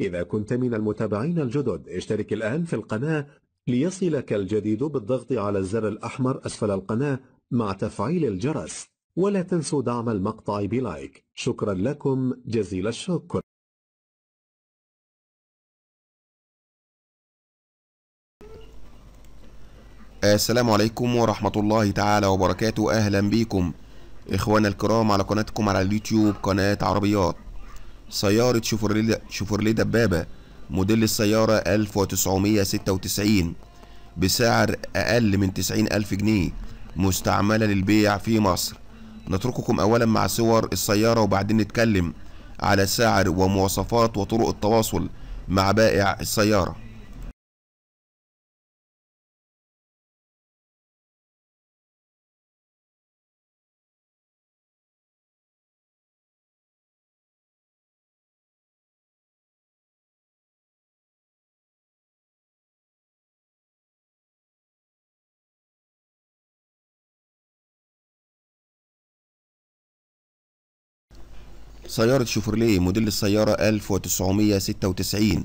إذا كنت من المتابعين الجدد اشترك الآن في القناة ليصلك الجديد بالضغط على الزر الأحمر أسفل القناة مع تفعيل الجرس ولا تنسوا دعم المقطع بلايك شكرا لكم جزيل الشكر السلام عليكم ورحمة الله تعالى وبركاته أهلا بكم إخوانا الكرام على قناتكم على اليوتيوب قناة عربيات سيارة شيفورليه دبابة موديل السيارة 1996 بسعر أقل من 90 ألف جنيه مستعملة للبيع في مصر نترككم أولا مع صور السيارة وبعدين نتكلم على سعر ومواصفات وطرق التواصل مع بائع السيارة سيارة شوفرليه موديل السيارة 1996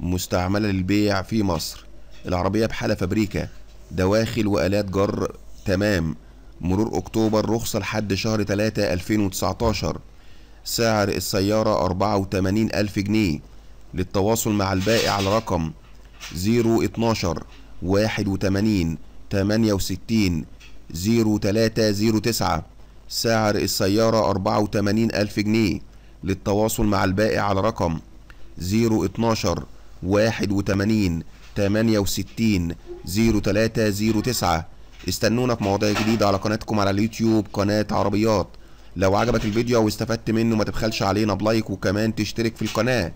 مستعملة للبيع في مصر العربية بحالة فابريكا دواخل وآلات جر تمام مرور أكتوبر رخصة لحد شهر 3 2019 سعر السيارة 84 ألف جنيه للتواصل مع البائع على رقم 012 81 68 0309 سعر السيارة 84 ألف جنيه للتواصل مع البائع على رقم 012 81 68 0309 استنونا في مواضيع جديدة على قناتكم على اليوتيوب قناة عربيات لو عجبك الفيديو واستفدت منه ما تبخلش علينا بلايك وكمان تشترك في القناة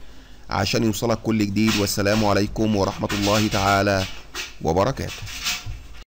عشان يوصلك كل جديد والسلام عليكم ورحمة الله تعالى وبركاته